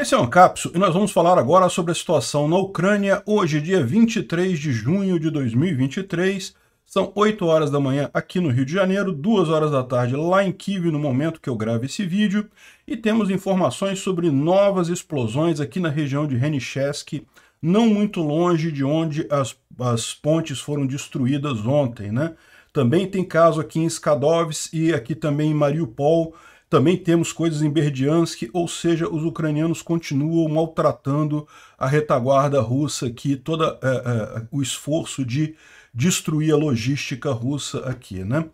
Esse é o Ancapso e nós vamos falar agora sobre a situação na Ucrânia hoje, dia 23 de junho de 2023. São 8 horas da manhã aqui no Rio de Janeiro, 2 horas da tarde lá em Kiev, no momento que eu gravo esse vídeo. E temos informações sobre novas explosões aqui na região de Renichesk, não muito longe de onde as, as pontes foram destruídas ontem, né? Também tem caso aqui em Skadovsk e aqui também em Mariupol, também temos coisas em Berdiansk, ou seja, os ucranianos continuam maltratando a retaguarda russa que todo é, é, o esforço de destruir a logística russa aqui, né?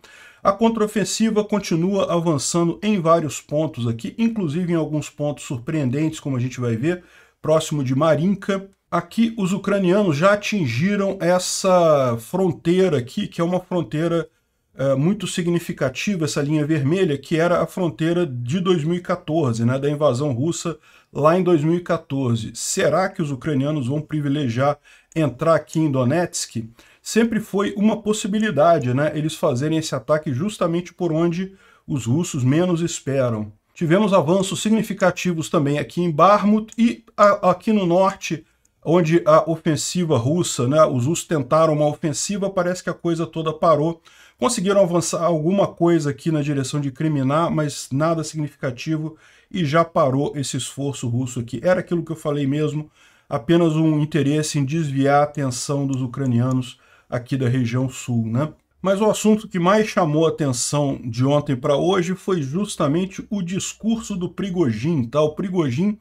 A contraofensiva continua avançando em vários pontos aqui, inclusive em alguns pontos surpreendentes, como a gente vai ver, próximo de Marinka. Aqui os ucranianos já atingiram essa fronteira aqui, que é uma fronteira é, muito significativa essa linha vermelha, que era a fronteira de 2014, né, da invasão russa lá em 2014. Será que os ucranianos vão privilegiar entrar aqui em Donetsk? Sempre foi uma possibilidade, né, eles fazerem esse ataque justamente por onde os russos menos esperam. Tivemos avanços significativos também aqui em Barmut e a, aqui no norte, onde a ofensiva russa, né, os russos tentaram uma ofensiva, parece que a coisa toda parou, Conseguiram avançar alguma coisa aqui na direção de criminar, mas nada significativo e já parou esse esforço russo aqui. Era aquilo que eu falei mesmo, apenas um interesse em desviar a atenção dos ucranianos aqui da região sul, né? Mas o assunto que mais chamou a atenção de ontem para hoje foi justamente o discurso do Prigogine, tá? O Prigogine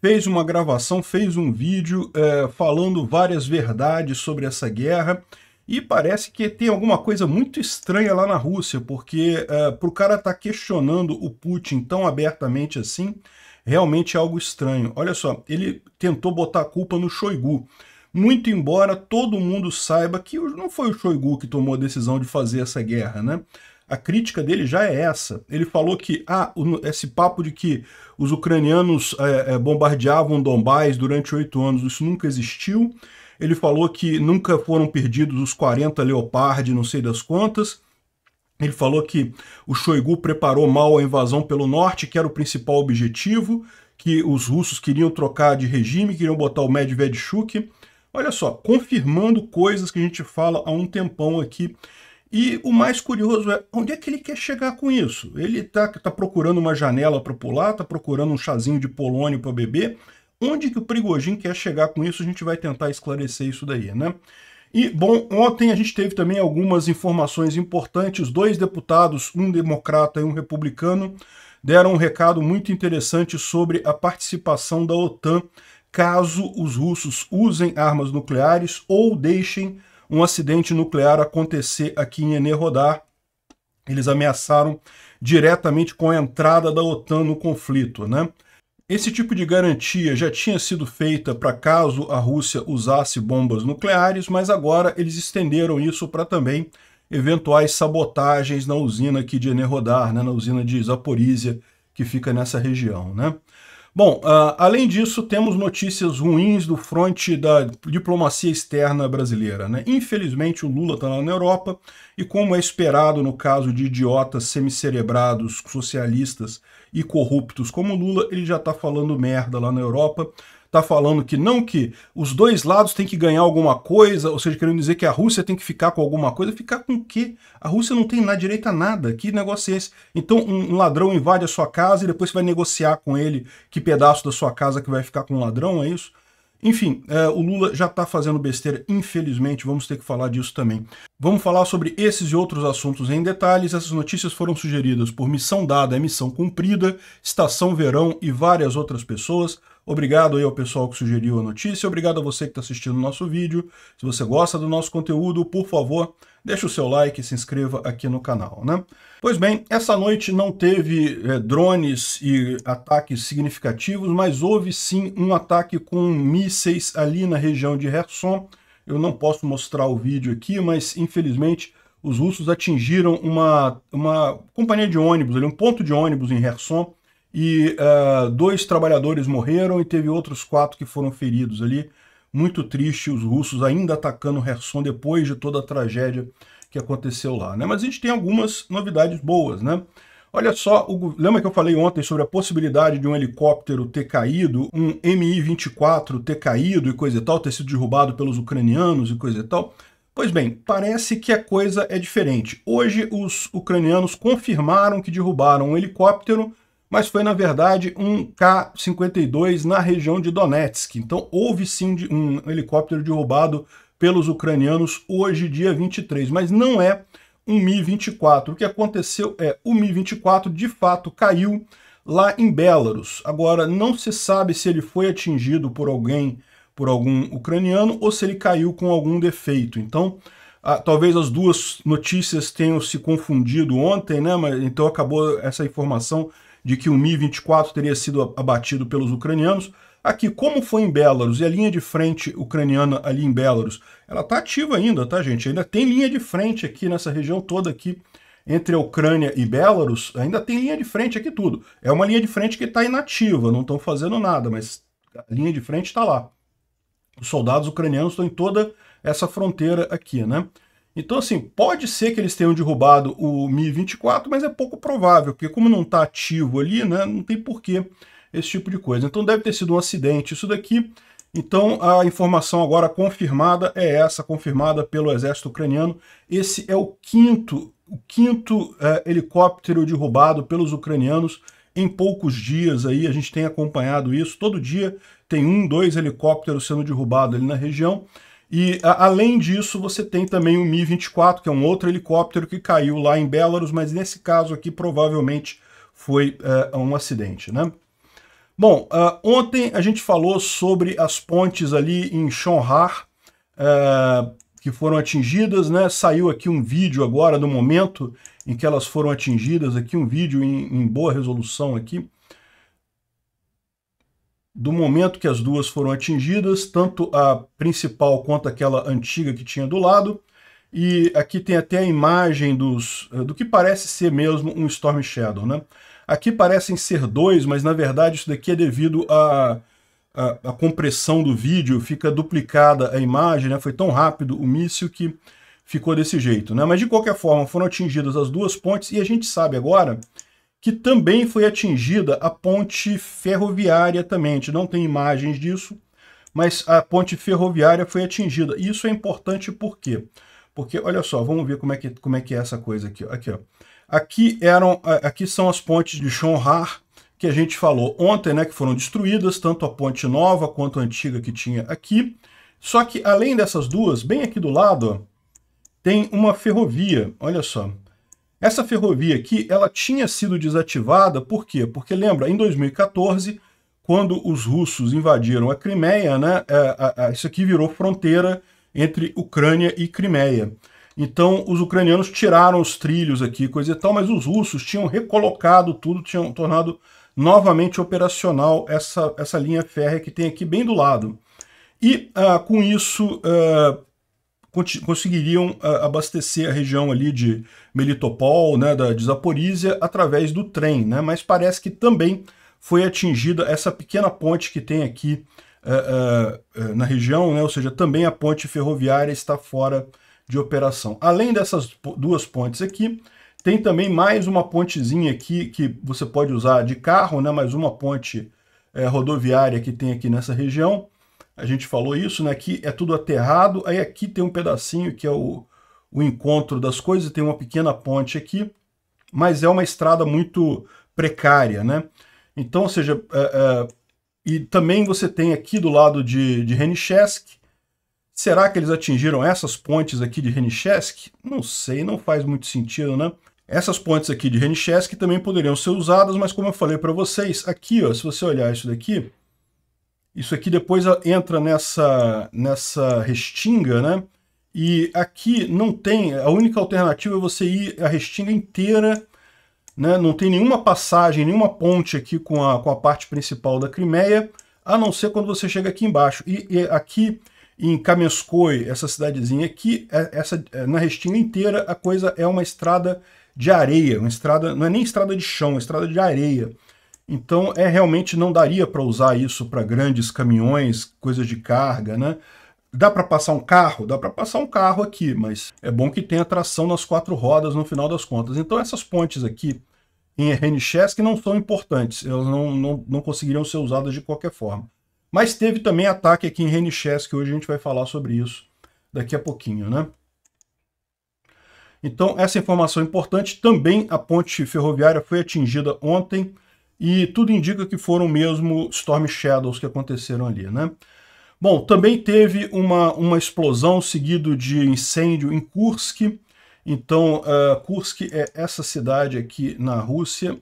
fez uma gravação, fez um vídeo é, falando várias verdades sobre essa guerra e parece que tem alguma coisa muito estranha lá na Rússia, porque uh, é, para o cara estar tá questionando o Putin tão abertamente assim, realmente é algo estranho. Olha só, ele tentou botar a culpa no Shoigu. Muito embora todo mundo saiba que não foi o Shoigu que tomou a decisão de fazer essa guerra, né? A crítica dele já é essa. Ele falou que ah, esse papo de que os ucranianos é, é bombardeavam Dombás durante oito anos, isso nunca existiu ele falou que nunca foram perdidos os 40 Leopard, não sei das quantas. Ele falou que o Shoigu preparou mal a invasão pelo norte, que era o principal objetivo, que os russos queriam trocar de regime, queriam botar o Medvedchuk. Olha só, confirmando coisas que a gente fala há um tempão aqui. E o mais curioso é onde é que ele quer chegar com isso? Ele está tá procurando uma janela para pular, está procurando um chazinho de polônio para beber, Onde que o Prigogine quer chegar com isso? A gente vai tentar esclarecer isso daí, né? E, bom, ontem a gente teve também algumas informações importantes. Dois deputados, um democrata e um republicano, deram um recado muito interessante sobre a participação da OTAN caso os russos usem armas nucleares ou deixem um acidente nuclear acontecer aqui em Enerrodar. Eles ameaçaram diretamente com a entrada da OTAN no conflito, né? Esse tipo de garantia já tinha sido feita para caso a Rússia usasse bombas nucleares, mas agora eles estenderam isso para também eventuais sabotagens na usina aqui de Enerhodar, né, na usina de Zaporizhia, que fica nessa região. Né? Bom, uh, além disso, temos notícias ruins do fronte da diplomacia externa brasileira. Né? Infelizmente, o Lula está lá na Europa, e como é esperado no caso de idiotas semicerebrados socialistas e corruptos como Lula, ele já está falando merda lá na Europa, está falando que não que os dois lados têm que ganhar alguma coisa, ou seja, querendo dizer que a Rússia tem que ficar com alguma coisa, ficar com o quê? A Rússia não tem nada direito a nada, que negócio é esse? Então um ladrão invade a sua casa e depois você vai negociar com ele que pedaço da sua casa que vai ficar com o ladrão, é isso? Enfim, é, o Lula já está fazendo besteira, infelizmente, vamos ter que falar disso também. Vamos falar sobre esses e outros assuntos em detalhes. Essas notícias foram sugeridas por Missão Dada, Missão Cumprida, Estação Verão e várias outras pessoas. Obrigado aí ao pessoal que sugeriu a notícia, obrigado a você que está assistindo o nosso vídeo. Se você gosta do nosso conteúdo, por favor, deixe o seu like e se inscreva aqui no canal, né? Pois bem, essa noite não teve é, drones e ataques significativos, mas houve sim um ataque com mísseis ali na região de Hersom. Eu não posso mostrar o vídeo aqui, mas infelizmente os russos atingiram uma, uma companhia de ônibus, ali, um ponto de ônibus em Hersom e uh, dois trabalhadores morreram e teve outros quatro que foram feridos ali. Muito triste, os russos ainda atacando Kherson depois de toda a tragédia que aconteceu lá. Né? Mas a gente tem algumas novidades boas, né? Olha só, o, lembra que eu falei ontem sobre a possibilidade de um helicóptero ter caído, um Mi-24 ter caído e coisa e tal, ter sido derrubado pelos ucranianos e coisa e tal? Pois bem, parece que a coisa é diferente. Hoje os ucranianos confirmaram que derrubaram um helicóptero mas foi, na verdade, um K-52 na região de Donetsk. Então houve sim um helicóptero derrubado pelos ucranianos hoje, dia 23, mas não é um Mi-24. O que aconteceu é o Mi-24 de fato caiu lá em Belarus. Agora, não se sabe se ele foi atingido por alguém, por algum ucraniano, ou se ele caiu com algum defeito. Então, talvez as duas notícias tenham se confundido ontem, né? Mas então acabou essa informação de que o Mi-24 teria sido abatido pelos ucranianos. Aqui, como foi em Belarus e a linha de frente ucraniana ali em Belarus, ela está ativa ainda, tá, gente? Ainda tem linha de frente aqui nessa região toda aqui entre a Ucrânia e Belarus, ainda tem linha de frente aqui tudo. É uma linha de frente que está inativa, não estão fazendo nada, mas a linha de frente está lá. Os soldados ucranianos estão em toda essa fronteira aqui, né? Então, assim, pode ser que eles tenham derrubado o Mi-24, mas é pouco provável, porque como não está ativo ali, né, não tem porquê esse tipo de coisa. Então deve ter sido um acidente isso daqui. Então a informação agora confirmada é essa, confirmada pelo exército ucraniano. Esse é o quinto, o quinto é, helicóptero derrubado pelos ucranianos em poucos dias aí. A gente tem acompanhado isso. Todo dia tem um, dois helicópteros sendo derrubados ali na região. E a, além disso, você tem também o Mi-24, que é um outro helicóptero que caiu lá em Belarus, mas nesse caso aqui provavelmente foi eh, um acidente, né? Bom, uh, ontem a gente falou sobre as pontes ali em Shonhar, uh, eh, que foram atingidas, né? Saiu aqui um vídeo agora do momento em que elas foram atingidas, aqui um vídeo em, em boa resolução aqui, do momento que as duas foram atingidas, tanto a principal quanto aquela antiga que tinha do lado. E aqui tem até a imagem dos, eh, do que parece ser mesmo um Storm Shadow. Né? Aqui parecem ser dois, mas na verdade isso daqui é devido à a, a, a, compressão do vídeo, fica duplicada a imagem, né? foi tão rápido o míssil que ficou desse jeito. Né? Mas de qualquer forma, foram atingidas as duas pontes e a gente sabe agora que também foi atingida a ponte ferroviária também. A gente não tem imagens disso, mas a ponte ferroviária foi atingida. E isso é importante por quê? Porque, olha só, vamos ver como é que, como é, que é essa coisa aqui. Aqui, ó. Aqui, eram, aqui são as pontes de Chonhar, que a gente falou ontem, né, que foram destruídas, tanto a ponte nova quanto a antiga que tinha aqui. Só que, além dessas duas, bem aqui do lado, ó, tem uma ferrovia, olha só. Essa ferrovia aqui, ela tinha sido desativada, por quê? Porque lembra, em 2014, quando os russos invadiram a Crimeia, né, é, isso aqui virou fronteira entre Ucrânia e Crimeia. Então, os ucranianos tiraram os trilhos aqui, coisa e tal, mas os russos tinham recolocado tudo, tinham tornado novamente operacional essa, essa linha férrea que tem aqui bem do lado. E ah, com isso, ah, conseguiriam ah, abastecer a região ali de Melitopol, né, da, de Zaporizhia, através do trem, né, mas parece que também foi atingida essa pequena ponte que tem aqui uh, uh, na região, né, ou seja, também a ponte ferroviária está fora de operação. Além dessas duas pontes aqui, tem também mais uma pontezinha aqui que você pode usar de carro, né, mais uma ponte rodoviária que tem aqui nessa região, a gente falou isso, né? Aqui é tudo aterrado, aí aqui tem um pedacinho que é o, o encontro das coisas, tem uma pequena ponte aqui, mas é uma estrada muito precária, né? Então, ou seja, é, é, e também você tem aqui do lado de, de Renichesk. Será que eles atingiram essas pontes aqui de Renichesk? Não sei, não faz muito sentido, né? Essas pontes aqui de Renichesk também poderiam ser usadas, mas como eu falei para vocês, aqui, ó, se você olhar isso daqui, isso aqui depois entra nessa, nessa restinga, né? E aqui não tem, a única alternativa é você ir a restinga inteira, né? não tem nenhuma passagem, nenhuma ponte aqui com a, com a parte principal da Crimeia, a não ser quando você chega aqui embaixo. E, e aqui em Kamenskoy, essa cidadezinha aqui, é, essa, é, na restinga inteira, a coisa é uma estrada de areia, uma estrada, não é nem estrada de chão, é estrada de areia. Então, é realmente não daria para usar isso para grandes caminhões, coisas de carga, né? Dá para passar um carro? Dá para passar um carro aqui, mas é bom que tenha tração nas quatro rodas no final das contas. Então, essas pontes aqui em Rennes que não são importantes, elas não, não, não conseguiriam ser usadas de qualquer forma. Mas teve também ataque aqui em Rennes que hoje a gente vai falar sobre isso daqui a pouquinho, né? Então, essa informação é importante. Também a ponte ferroviária foi atingida ontem e tudo indica que foram mesmo Storm Shadows que aconteceram ali, né? Bom, também teve uma, uma explosão seguido de incêndio em Kursk. Então, uh, Kursk é essa cidade aqui na Rússia,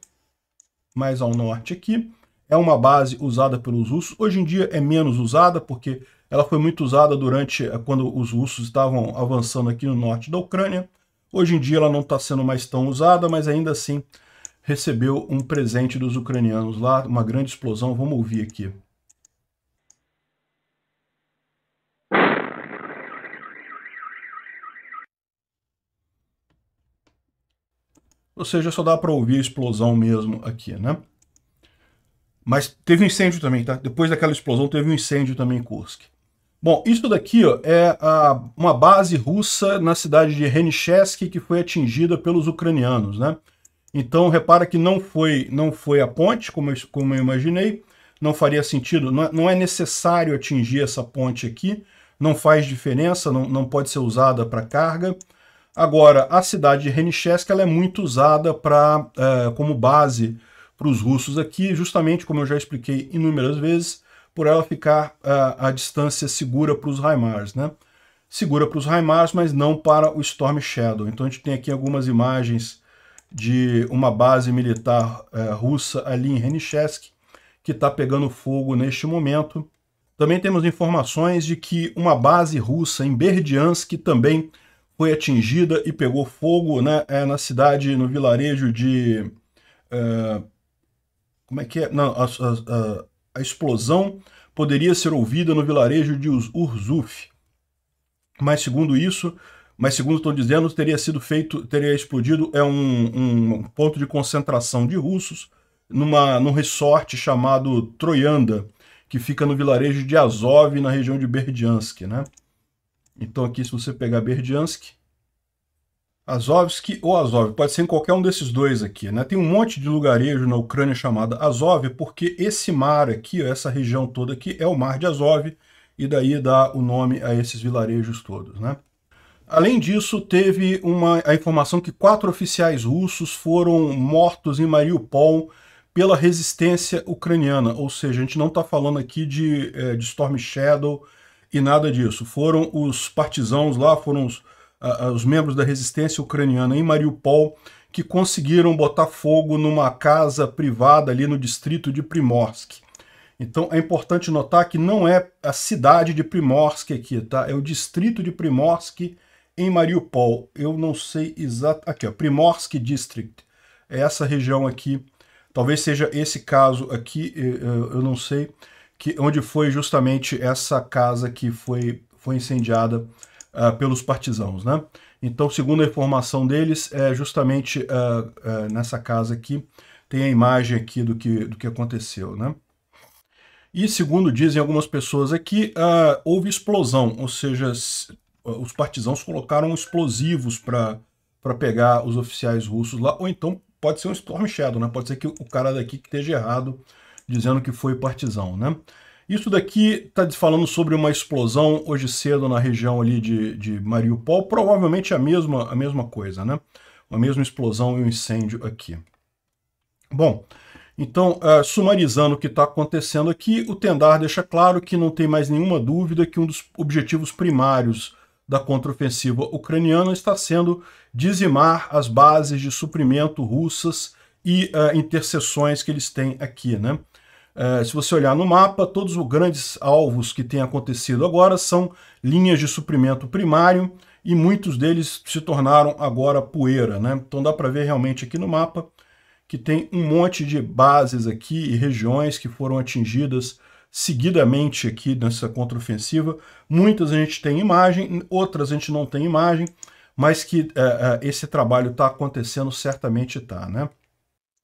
mais ao norte aqui. É uma base usada pelos russos. Hoje em dia é menos usada, porque ela foi muito usada durante uh, quando os russos estavam avançando aqui no norte da Ucrânia. Hoje em dia ela não está sendo mais tão usada, mas ainda assim recebeu um presente dos ucranianos lá, uma grande explosão. Vamos ouvir aqui. Ou seja, só dá para ouvir a explosão mesmo aqui, né? Mas teve um incêndio também, tá? Depois daquela explosão teve um incêndio também em Kursk. Bom, isso daqui ó, é a, uma base russa na cidade de Renichesk que foi atingida pelos ucranianos, né? Então repara que não foi, não foi a ponte, como eu, como eu imaginei, não faria sentido, não, é, não é necessário atingir essa ponte aqui, não faz diferença, não, não pode ser usada para carga. Agora, a cidade de Renichesk ela é muito usada pra, é, como base para os russos aqui, justamente como eu já expliquei inúmeras vezes, por ela ficar é, a distância segura para os Raimars, né? Segura para os Raimars, mas não para o Storm Shadow. Então a gente tem aqui algumas imagens de uma base militar é, russa ali em Renichesk, que está pegando fogo neste momento. Também temos informações de que uma base russa em Berdiansk também foi atingida e pegou fogo né, é, na cidade, no vilarejo de... É, como é que é? Não, a, a, a, explosão poderia ser ouvida no vilarejo de Urzuf. Mas, segundo isso, mas segundo estão dizendo, teria sido feito, teria explodido é um, um ponto de concentração de russos numa, num resort chamado Troianda, que fica no vilarejo de Azov, na região de Berdiansk, né? Então aqui, se você pegar Berdiansk, Azovsk ou Azov, pode ser em qualquer um desses dois aqui, né? Tem um monte de lugarejo na Ucrânia chamada Azov, porque esse mar aqui, essa região toda aqui, é o mar de Azov, e daí dá o nome a esses vilarejos todos, né? Além disso, teve uma, a informação que quatro oficiais russos foram mortos em Mariupol pela resistência ucraniana. Ou seja, a gente não está falando aqui de, eh, de, Storm Shadow e nada disso. Foram os partisãos lá, foram os, os membros da resistência ucraniana em Mariupol que conseguiram botar fogo numa casa privada ali no distrito de Primorsk. Então é importante notar que não é a cidade de Primorsk aqui, tá? É o distrito de Primorsk em Mariupol. Eu não sei exato. Aqui, ó, Primorsky District. É essa região aqui. Talvez seja esse caso aqui, eu não sei, que onde foi justamente essa casa que foi, foi incendiada uh, pelos partisanos, né? Então, segundo a informação deles, é justamente uh, uh, nessa casa aqui tem a imagem aqui do que, do que aconteceu, né? E segundo dizem algumas pessoas aqui, houve explosão, ou seja, ah, os partizãos colocaram explosivos para pegar os oficiais russos lá, ou então pode ser um Storm Shadow, né? Pode ser que o cara daqui que esteja errado dizendo que foi partisão, né? Isso daqui está falando sobre uma explosão hoje cedo na região ali de, de Mariupol, provavelmente a mesma, a mesma coisa, né? A mesma explosão e um incêndio aqui. Bom, então, uh, sumarizando o que está acontecendo aqui, o Tendar deixa claro que não tem mais nenhuma dúvida que um dos objetivos primários da contraofensiva ucraniana está sendo dizimar as bases de suprimento russas e uh, interseções que eles têm aqui, né? Uh, se você olhar no mapa, todos os grandes alvos que têm acontecido agora são linhas de suprimento primário e muitos deles se tornaram agora poeira, né? Então dá para ver realmente aqui no mapa que tem um monte de bases aqui e regiões que foram atingidas seguidamente aqui nessa contraofensiva. Muitas a gente tem imagem, outras a gente não tem imagem, mas que é, é, esse trabalho está acontecendo, certamente está, né?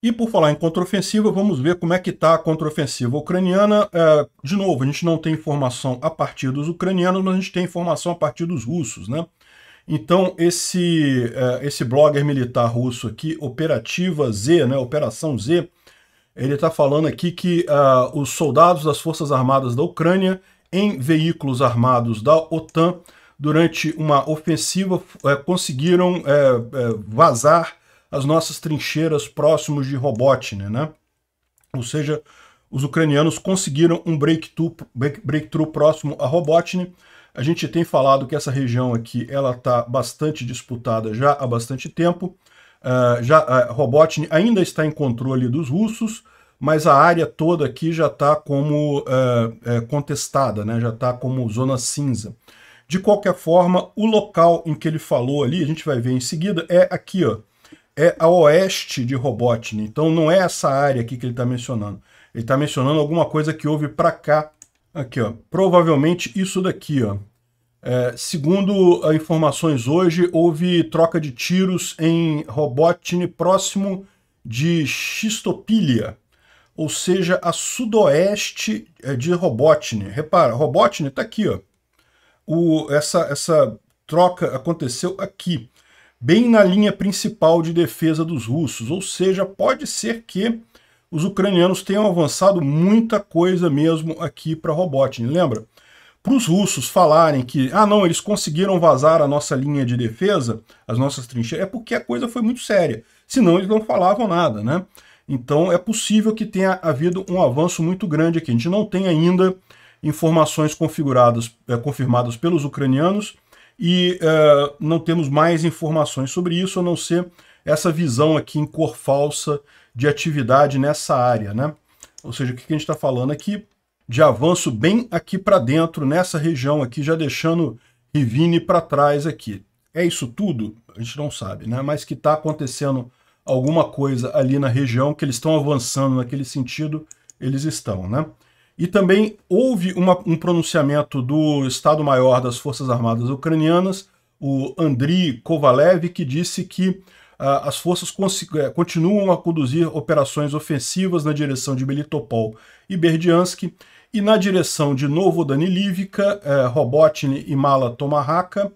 E por falar em contraofensiva, vamos ver como é que está a contraofensiva ucraniana. É, de novo, a gente não tem informação a partir dos ucranianos, mas a gente tem informação a partir dos russos, né? Então, esse, é, esse blogger militar russo aqui, Operativa Z, né, Operação Z, ele está falando aqui que uh, os soldados das Forças Armadas da Ucrânia em veículos armados da OTAN durante uma ofensiva é, conseguiram é, é, vazar as nossas trincheiras próximos de Robotne, né? Ou seja, os ucranianos conseguiram um breakthrough, breakthrough próximo a Robotne. A gente tem falado que essa região aqui ela está bastante disputada já há bastante tempo. Uh, já, uh, Robotnik ainda está em controle dos russos, mas a área toda aqui já está como uh, contestada, né? já está como zona cinza. De qualquer forma, o local em que ele falou ali, a gente vai ver em seguida, é aqui, ó, é a oeste de Robotnik. Então não é essa área aqui que ele está mencionando. Ele está mencionando alguma coisa que houve para cá, aqui, ó. Provavelmente isso daqui, ó. É, segundo informações hoje, houve troca de tiros em Robotny próximo de Xistopilia, ou seja, a sudoeste é, de Robotny. Repara, Robotny está aqui. Ó. O, essa, essa troca aconteceu aqui, bem na linha principal de defesa dos russos. Ou seja, pode ser que os ucranianos tenham avançado muita coisa mesmo aqui para Robotny. Lembra? para os russos falarem que, ah, não, eles conseguiram vazar a nossa linha de defesa, as nossas trincheiras, é porque a coisa foi muito séria. Senão eles não falavam nada, né? Então é possível que tenha havido um avanço muito grande aqui. A gente não tem ainda informações configuradas, é, confirmadas pelos ucranianos e é, não temos mais informações sobre isso, a não ser essa visão aqui em cor falsa de atividade nessa área, né? Ou seja, o que a gente está falando aqui é de avanço bem aqui para dentro, nessa região aqui, já deixando Rivine para trás aqui. É isso tudo? A gente não sabe, né? Mas que está acontecendo alguma coisa ali na região, que eles estão avançando naquele sentido, eles estão, né? E também houve uma, um pronunciamento do Estado-Maior das Forças Armadas Ucranianas, o Andriy Kovalev, que disse que uh, as forças eh, continuam a conduzir operações ofensivas na direção de Melitopol e Berdiansk, e na direção de Novo Dani eh, é, Robotny e Mala Tomahaka,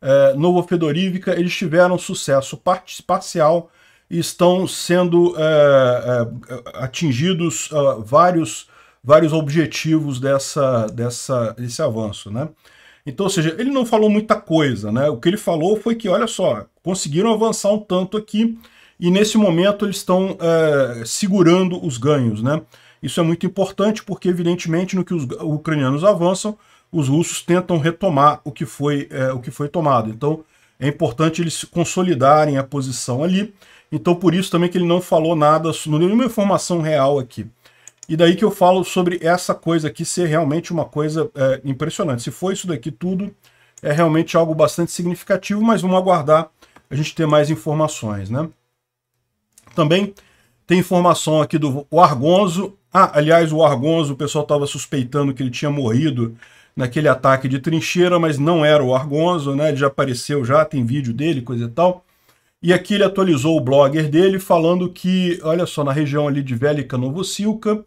eh, é, Novo Fedorívica, eles tiveram sucesso par parcial e estão sendo eh, atingidos vários, vários objetivos dessa, dessa, desse avanço. Né? Então, ou seja, ele não falou muita coisa. Né? O que ele falou foi que, olha só, conseguiram avançar um tanto aqui, e nesse momento eles estão segurando os ganhos, né? Isso é muito importante porque, evidentemente, no que os ucranianos avançam, os russos tentam retomar o que foi, é, o que foi tomado. Então, é importante eles consolidarem a posição ali. Então, por isso também que ele não falou nada, não deu nenhuma informação real aqui. E daí que eu falo sobre essa coisa aqui ser realmente uma coisa é, impressionante. Se for isso daqui tudo, é realmente algo bastante significativo, mas vamos aguardar a gente ter mais informações, né? Também tem informação aqui do o Argonzo. Ah, aliás, o Argonzo, o pessoal estava suspeitando que ele tinha morrido naquele ataque de trincheira, mas não era o Argonzo, né? Ele já apareceu já, tem vídeo dele, coisa e tal. E aqui ele atualizou o blogger dele falando que, olha só, na região ali de Velika Novosilka, uh,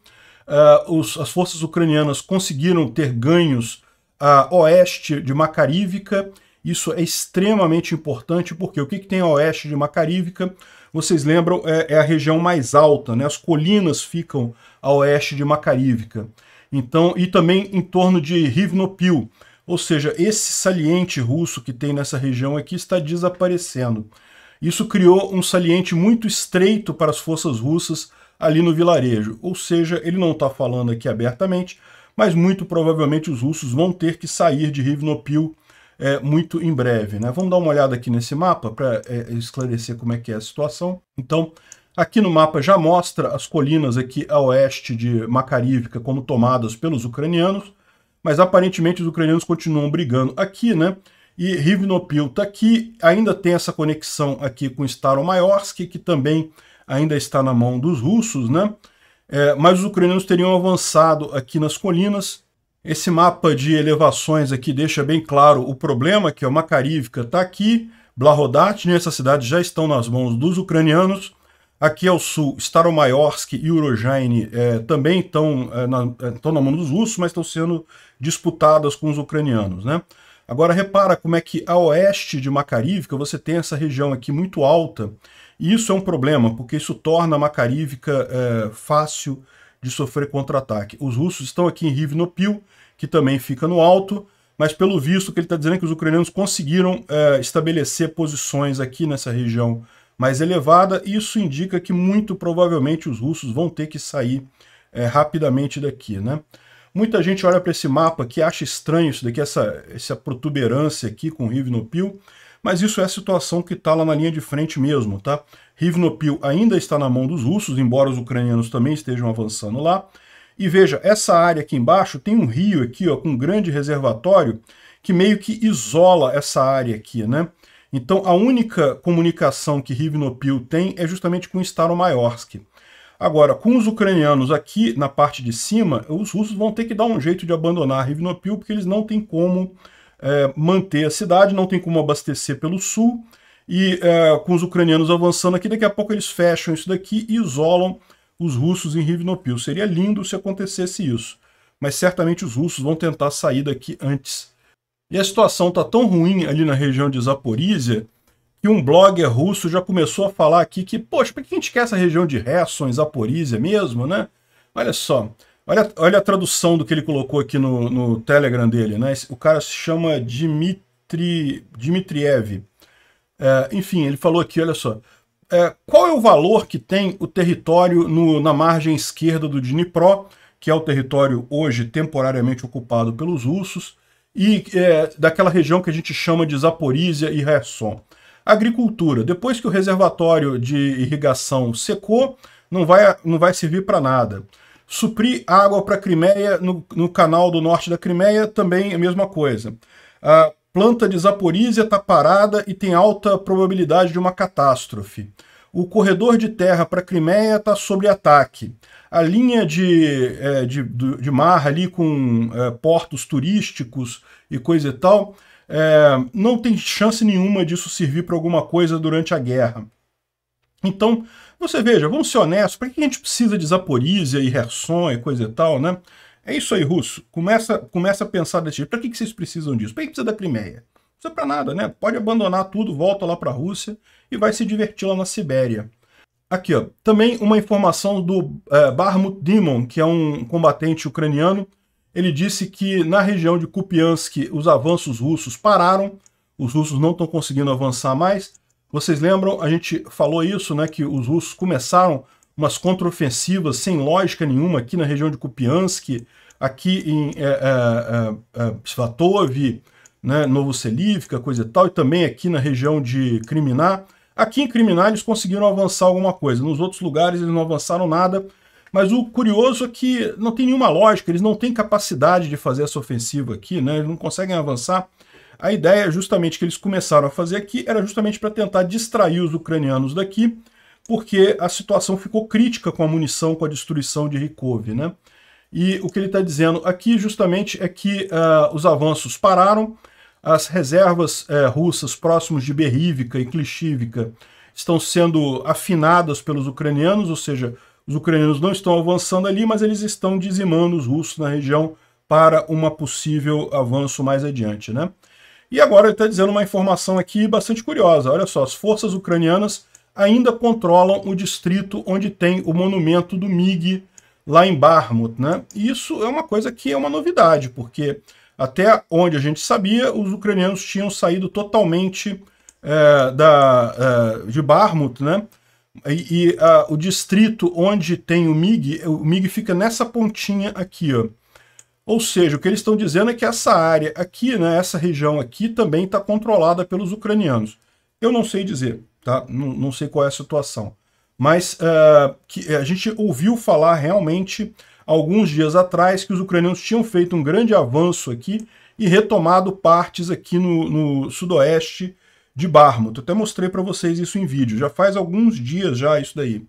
eh, as forças ucranianas conseguiram ter ganhos a oeste de Macarívica. Isso é extremamente importante, porque o que, que tem a oeste de Macarívica? vocês lembram, é, é a região mais alta, né? As colinas ficam a oeste de Macarívica. Então, e também em torno de Rivnopil. Ou seja, esse saliente russo que tem nessa região aqui está desaparecendo. Isso criou um saliente muito estreito para as forças russas ali no vilarejo. Ou seja, ele não está falando aqui abertamente, mas muito provavelmente os russos vão ter que sair de Rivnopil é, muito em breve. Né? Vamos dar uma olhada aqui nesse mapa para é, esclarecer como é que é a situação. Então, aqui no mapa já mostra as colinas aqui a oeste de Makarivka como tomadas pelos ucranianos, mas aparentemente os ucranianos continuam brigando aqui, né? E Rivnopil está aqui, ainda tem essa conexão aqui com Staromayorsk, que também ainda está na mão dos russos, né? É, mas os ucranianos teriam avançado aqui nas colinas esse mapa de elevações aqui deixa bem claro o problema, que é uma carívica está aqui, Blahodat, né? essas cidades já estão nas mãos dos ucranianos. Aqui ao sul, Staromayorsk e Urojaine é, também estão, é, na, estão é, na mão dos russos, mas estão sendo disputadas com os ucranianos. Né? Agora repara como é que a oeste de Macarívka você tem essa região aqui muito alta, e isso é um problema, porque isso torna Makarivka Macarívka é, fácil de sofrer contra-ataque. Os russos estão aqui em Rivnopil, que também fica no alto, mas pelo visto que ele está dizendo é que os ucranianos conseguiram é, estabelecer posições aqui nessa região mais elevada, e isso indica que muito provavelmente os russos vão ter que sair é, rapidamente daqui, né? Muita gente olha para esse mapa que acha estranho isso daqui, essa, essa protuberância aqui com Rivnopil, mas isso é a situação que está lá na linha de frente mesmo, tá? Rivnopil ainda está na mão dos russos, embora os ucranianos também estejam avançando lá. E veja, essa área aqui embaixo tem um rio aqui, ó, com um grande reservatório que meio que isola essa área aqui, né? Então a única comunicação que Rivnopil tem é justamente com Staromaiorsk. Agora, com os ucranianos aqui na parte de cima, os russos vão ter que dar um jeito de abandonar Rivnopil, porque eles não têm como é, manter a cidade, não tem como abastecer pelo sul, e é, com os ucranianos avançando aqui, daqui a pouco eles fecham isso daqui e isolam os russos em Rivnopil. Seria lindo se acontecesse isso, mas certamente os russos vão tentar sair daqui antes. E a situação está tão ruim ali na região de Zaporizhia que um blogger russo já começou a falar aqui que, poxa, para que a gente quer essa região de Kherson, Zaporizhia mesmo, né? Olha só, Olha, olha a tradução do que ele colocou aqui no, no Telegram dele, né? O cara se chama Dmitri, Dmitriev. É, enfim, ele falou aqui, olha só. É, qual é o valor que tem o território no, na margem esquerda do Dnipro, que é o território hoje temporariamente ocupado pelos russos, e é, daquela região que a gente chama de Zaporizhia e Kherson? Agricultura. Depois que o reservatório de irrigação secou, não vai, não vai servir para nada. Suprir água para a Crimeia no, no, canal do norte da Crimeia também é a mesma coisa. A planta de Zaporizhia está parada e tem alta probabilidade de uma catástrofe. O corredor de terra para a Crimeia está sob ataque. A linha de, é, de, de mar ali com é, portos turísticos e coisa e tal, é, não tem chance nenhuma disso servir para alguma coisa durante a guerra. Então, você veja, vamos ser honestos, para que a gente precisa de Zaporizhia e Herson e coisa e tal, né? É isso aí, russo. Começa, começa a pensar desse jeito. Para que, que vocês precisam disso? Para que precisa da Crimeia? Não precisa para nada, né? Pode abandonar tudo, volta lá para a Rússia e vai se divertir lá na Sibéria. Aqui, ó, também uma informação do é, Barmut Dimon, que é um combatente ucraniano. Ele disse que na região de Kupiansk os avanços russos pararam, os russos não estão conseguindo avançar mais, vocês lembram, a gente falou isso, né, que os russos começaram umas contraofensivas sem lógica nenhuma aqui na região de Kupiansk, aqui em é, é, é, é Svatov, né, Novo Selivka, coisa e tal, e também aqui na região de Kriminá. Aqui em Kriminá eles conseguiram avançar alguma coisa, nos outros lugares eles não avançaram nada, mas o curioso é que não tem nenhuma lógica, eles não têm capacidade de fazer essa ofensiva aqui, né, eles não conseguem avançar. A ideia justamente que eles começaram a fazer aqui era justamente para tentar distrair os ucranianos daqui, porque a situação ficou crítica com a munição, com a destruição de Rikov, né? E o que ele está dizendo aqui justamente é que uh, os avanços pararam, as reservas uh, russas próximos de Berrívica e Klishivka estão sendo afinadas pelos ucranianos, ou seja, os ucranianos não estão avançando ali, mas eles estão dizimando os russos na região para um possível avanço mais adiante, né? E agora ele está dizendo uma informação aqui bastante curiosa. Olha só, as forças ucranianas ainda controlam o distrito onde tem o monumento do MiG lá em Barmut, né? E isso é uma coisa que é uma novidade, porque até onde a gente sabia, os ucranianos tinham saído totalmente é, da, é, de Barmut, né? E, e a, ah, o distrito onde tem o MiG, o MiG fica nessa pontinha aqui, ó. Ou seja, o que eles estão dizendo é que essa área aqui, né, essa região aqui também está controlada pelos ucranianos. Eu não sei dizer, tá? Não, não sei qual é a situação. Mas uh, que eh, a gente ouviu falar realmente alguns dias atrás que os ucranianos tinham feito um grande avanço aqui e retomado partes aqui no, no sudoeste de Barmut. Eu até mostrei para vocês isso em vídeo. Já faz alguns dias já isso daí.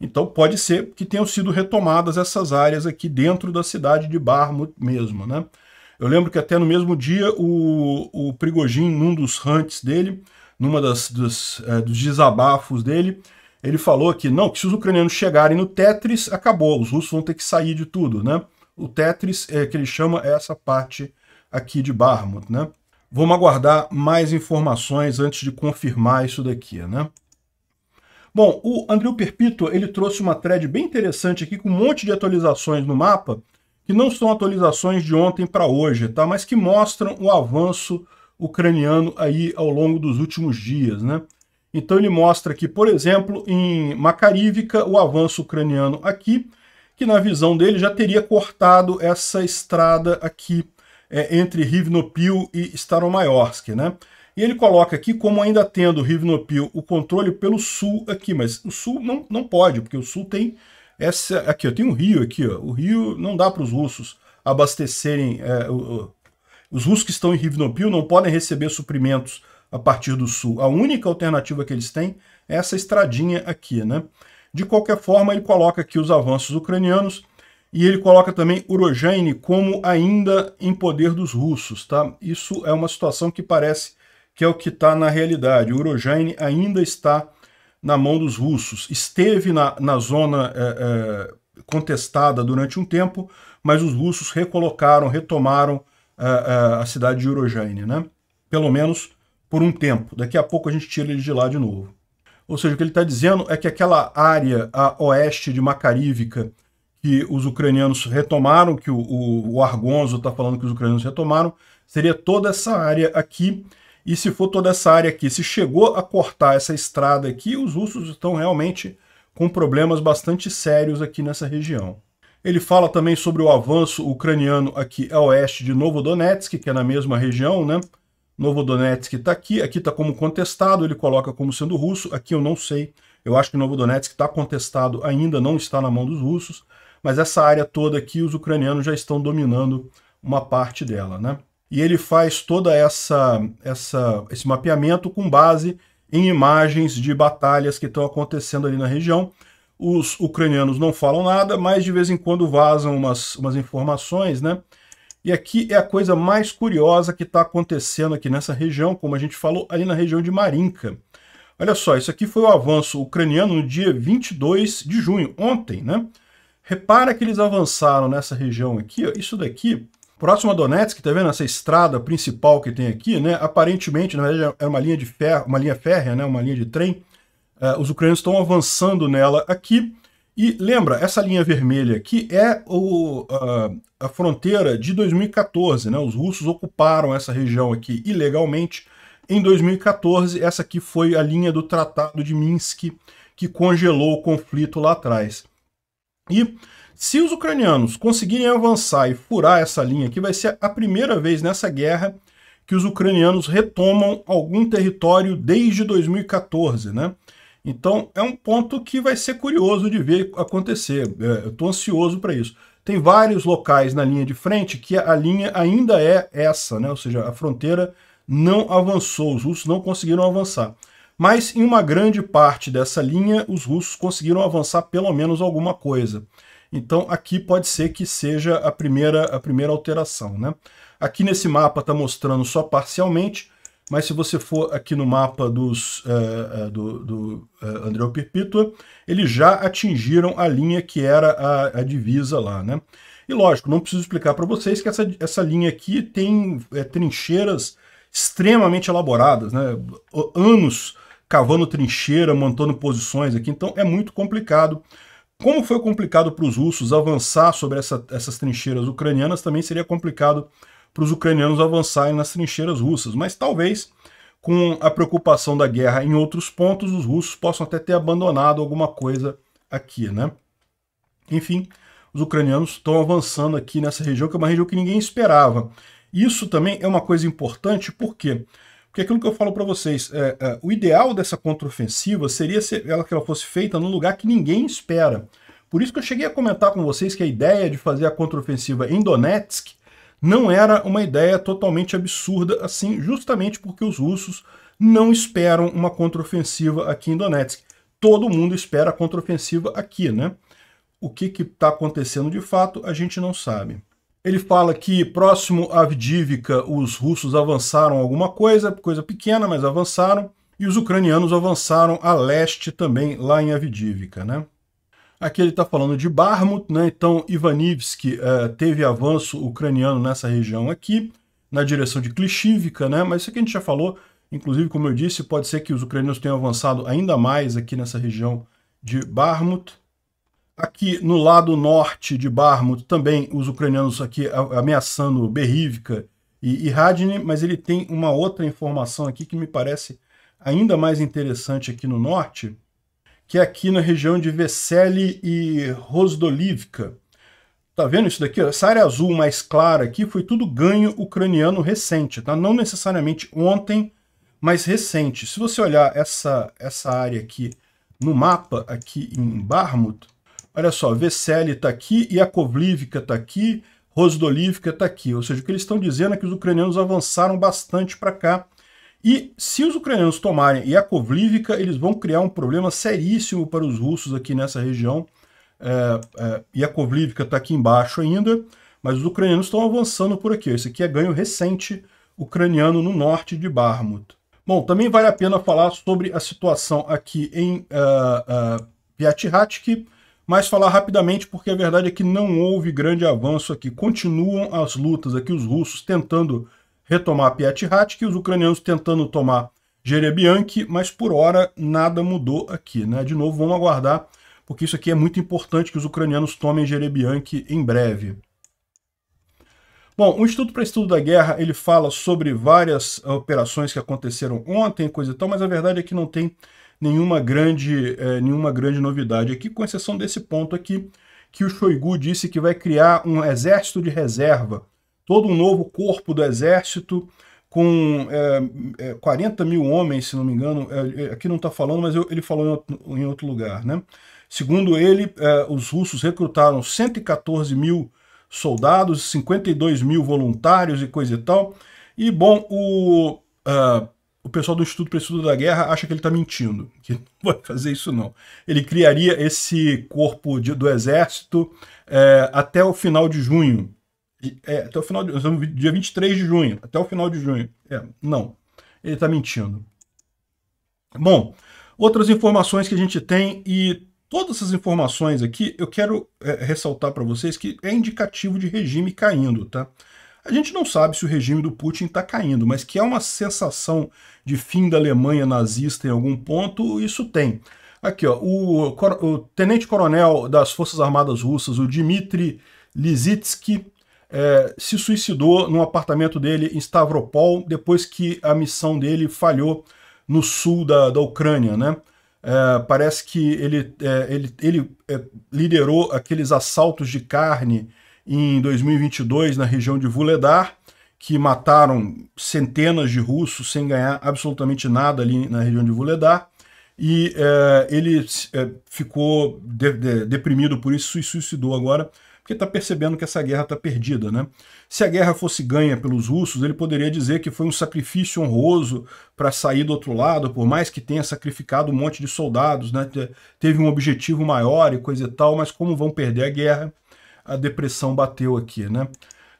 Então pode ser que tenham sido retomadas essas áreas aqui dentro da cidade de Barmut mesmo, né? Eu lembro que até no mesmo dia o, o num dos hunts dele, numa das, é, dos desabafos dele, ele falou que não, que se os ucranianos chegarem no Tetris, acabou, os russos vão ter que sair de tudo, né? O Tetris é que ele chama é essa parte aqui de Barmut, né? Vamos aguardar mais informações antes de confirmar isso daqui, né? Bom, o Andrew Perpito ele trouxe uma thread bem interessante aqui com um monte de atualizações no mapa, que não são atualizações de ontem para hoje, tá? mas que mostram o avanço ucraniano aí ao longo dos últimos dias. Né? Então ele mostra aqui, por exemplo, em Macarívica, o avanço ucraniano aqui, que na visão dele já teria cortado essa estrada aqui é, entre Rivnopil e Staromayorsk. Né? E ele coloca aqui como ainda tendo o Rivinopil o controle pelo sul aqui, mas o sul não, não pode, porque o sul tem essa aqui, ó, tem um rio aqui, ó, o rio não dá para os russos abastecerem, é, o, os russos que estão em Rivnopil não podem receber suprimentos a partir do sul. A única alternativa que eles têm é essa estradinha aqui, né? De qualquer forma, ele coloca aqui os avanços ucranianos e ele coloca também Urojane como ainda em poder dos russos, tá? Isso é uma situação que parece que é o que está na realidade. O Urojane ainda está na mão dos russos. Esteve na, na zona é, é, contestada durante um tempo, mas os russos recolocaram, retomaram a, é, é, a cidade de Urojane, né? pelo menos por um tempo. Daqui a pouco a gente tira ele de lá de novo. Ou seja, o que ele está dizendo é que aquela área a oeste de Macarívica que os ucranianos retomaram, que o, o, o Argonzo está falando que os ucranianos retomaram, seria toda essa área aqui e se for toda essa área aqui, se chegou a cortar essa estrada aqui, os russos estão realmente com problemas bastante sérios aqui nessa região. Ele fala também sobre o avanço ucraniano aqui a oeste de Novodonetsk, que é na mesma região, né? Novodonetsk está aqui, aqui está como contestado, ele coloca como sendo russo, aqui eu não sei, eu acho que Novodonetsk está contestado ainda, não está na mão dos russos, mas essa área toda aqui os ucranianos já estão dominando uma parte dela, né? e ele faz toda essa, essa esse mapeamento com base em imagens de batalhas que estão acontecendo ali na região. Os ucranianos não falam nada, mas de vez em quando vazam umas, umas informações, né? E aqui é a coisa mais curiosa que está acontecendo aqui nessa região, como a gente falou, ali na região de Marinka. Olha só, isso aqui foi o avanço ucraniano no dia 22 de junho, ontem, né? Repara que eles avançaram nessa região aqui, ó, isso daqui Próximo a Donetsk, tá vendo essa estrada principal que tem aqui, né? Aparentemente, na verdade, é uma linha de ferro, uma linha férrea, né? Uma linha de trem. É, os ucranianos estão avançando nela aqui. E lembra, essa linha vermelha aqui é o, a fronteira de 2014, né? Os russos ocuparam essa região aqui ilegalmente. Em 2014, essa aqui foi a linha do Tratado de Minsk que congelou o conflito lá atrás. E se os ucranianos conseguirem avançar e furar essa linha aqui, vai ser a primeira vez nessa guerra que os ucranianos retomam algum território desde 2014, né? Então é um ponto que vai ser curioso de ver acontecer. É, eu estou ansioso para isso. Tem vários locais na linha de frente que a linha ainda é essa, né? ou seja, a fronteira não avançou, os russos não conseguiram avançar. Mas em uma grande parte dessa linha, os russos conseguiram avançar pelo menos alguma coisa. Então aqui pode ser que seja a primeira, a primeira alteração. Né? Aqui nesse mapa está mostrando só parcialmente, mas se você for aqui no mapa dos, uh, do, do uh, eh, Perpítua, eles já atingiram a linha que era a, a divisa lá, né? E lógico, não preciso explicar para vocês que essa, essa linha aqui tem é, trincheiras extremamente elaboradas, né? Anos cavando trincheira, montando posições aqui, então é muito complicado como foi complicado para os russos avançar sobre essa, essas trincheiras ucranianas, também seria complicado para os ucranianos avançarem nas trincheiras russas. Mas talvez, com a preocupação da guerra em outros pontos, os russos possam até ter abandonado alguma coisa aqui, né? Enfim, os ucranianos estão avançando aqui nessa região, que é uma região que ninguém esperava. Isso também é uma coisa importante, porque quê? Porque aquilo que eu falo para vocês, é, é, o ideal dessa contraofensiva seria se ela, que ela fosse feita num lugar que ninguém espera. Por isso que eu cheguei a comentar com vocês que a ideia de fazer a contraofensiva em Donetsk não era uma ideia totalmente absurda assim, justamente porque os russos não esperam uma contraofensiva aqui em Donetsk. Todo mundo espera a contraofensiva aqui, né? O que está acontecendo de fato, a gente não sabe. Ele fala que próximo a Vdívica os russos avançaram alguma coisa, coisa pequena, mas avançaram, e os ucranianos avançaram a leste também, lá em Avdívica, né? Aqui ele está falando de Barmut, né? então Ivanivsk eh, teve avanço ucraniano nessa região aqui, na direção de Klishivka, né? mas isso aqui a gente já falou, inclusive, como eu disse, pode ser que os ucranianos tenham avançado ainda mais aqui nessa região de Barmut. Aqui no lado norte de Barmut, também os ucranianos aqui ameaçando Berrivka e, e Radne, mas ele tem uma outra informação aqui que me parece ainda mais interessante aqui no norte, que é aqui na região de Vesely e Rosdolivka. Tá vendo isso daqui? Essa área azul mais clara aqui foi tudo ganho ucraniano recente, tá? Não necessariamente ontem, mas recente. Se você olhar essa, essa área aqui no mapa, aqui em Barmut, Olha só, Vesely está aqui, Yakovlivka está aqui, Rosdolivka está aqui. Ou seja, o que eles estão dizendo é que os ucranianos avançaram bastante para cá. E se os ucranianos tomarem Yakovlivka, eles vão criar um problema seríssimo para os russos aqui nessa região. É, é, Iakovlivka está aqui embaixo ainda, mas os ucranianos estão avançando por aqui. Esse aqui é ganho recente ucraniano no norte de Barmut. Bom, também vale a pena falar sobre a situação aqui em uh, uh mas falar rapidamente porque a verdade é que não houve grande avanço aqui. Continuam as lutas aqui, os russos tentando retomar Piatihatik e os ucranianos tentando tomar Jerebianki, mas por hora nada mudou aqui, né? De novo, vamos aguardar, porque isso aqui é muito importante que os ucranianos tomem Jerebianki em breve. Bom, o Instituto para Estudo da Guerra, ele fala sobre várias ah, operações que aconteceram ontem, coisa e tal, mas a verdade é que não tem nenhuma grande, é, nenhuma grande novidade aqui, com exceção desse ponto aqui, que o Shoigu disse que vai criar um exército de reserva, todo um novo corpo do exército, com é, é, 40 mil homens, se não me engano, é, é, aqui não está falando, mas eu, ele falou em, em outro, lugar. Né? Segundo ele, é, os russos recrutaram 114 mil soldados, 52 mil voluntários e coisa e tal. E, bom, o uh, o pessoal do Instituto para Estudo da Guerra acha que ele está mentindo, que não vai fazer isso não. Ele criaria esse corpo de, do Exército é, até o final de junho. É, até o final de, dia 23 de junho, até o final de junho. É, não, ele está mentindo. Bom, outras informações que a gente tem e todas essas informações aqui eu quero é, ressaltar para vocês que é indicativo de regime caindo, tá? A gente não sabe se o regime do Putin está caindo, mas que há é uma sensação de fim da Alemanha nazista em algum ponto, isso tem. Aqui, ó, o, o tenente-coronel das Forças Armadas Russas, o Dmitry Lizitsky, é, se suicidou num apartamento dele em Stavropol depois que a missão dele falhou no sul da, da Ucrânia, né? É, parece que ele, é, ele, ele é, liderou aqueles assaltos de carne em 2022 na região de Vuledar, que mataram centenas de russos sem ganhar absolutamente nada ali na região de Vuledar. E é, ele é, ficou de, de, deprimido por isso, se suicidou agora, porque está percebendo que essa guerra está perdida. Né? Se a guerra fosse ganha pelos russos, ele poderia dizer que foi um sacrifício honroso para sair do outro lado, por mais que tenha sacrificado um monte de soldados, né? teve um objetivo maior e coisa e tal, mas como vão perder a guerra, a depressão bateu aqui, né?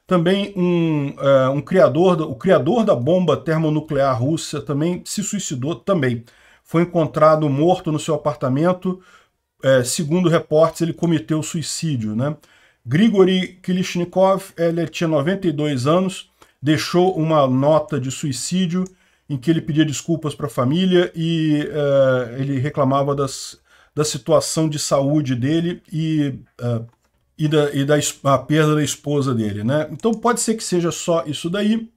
Também um, uh, um criador, o criador da bomba termonuclear russa também se suicidou também. Foi encontrado morto no seu apartamento. É, segundo reportes, ele cometeu suicídio, né? Grigory Klishnikov, ele tinha 92 anos, deixou uma nota de suicídio em que ele pedia desculpas para a família e é, ele reclamava das, da situação de saúde dele e e da, e da a perda da esposa dele, né? Então pode ser que seja só isso daí.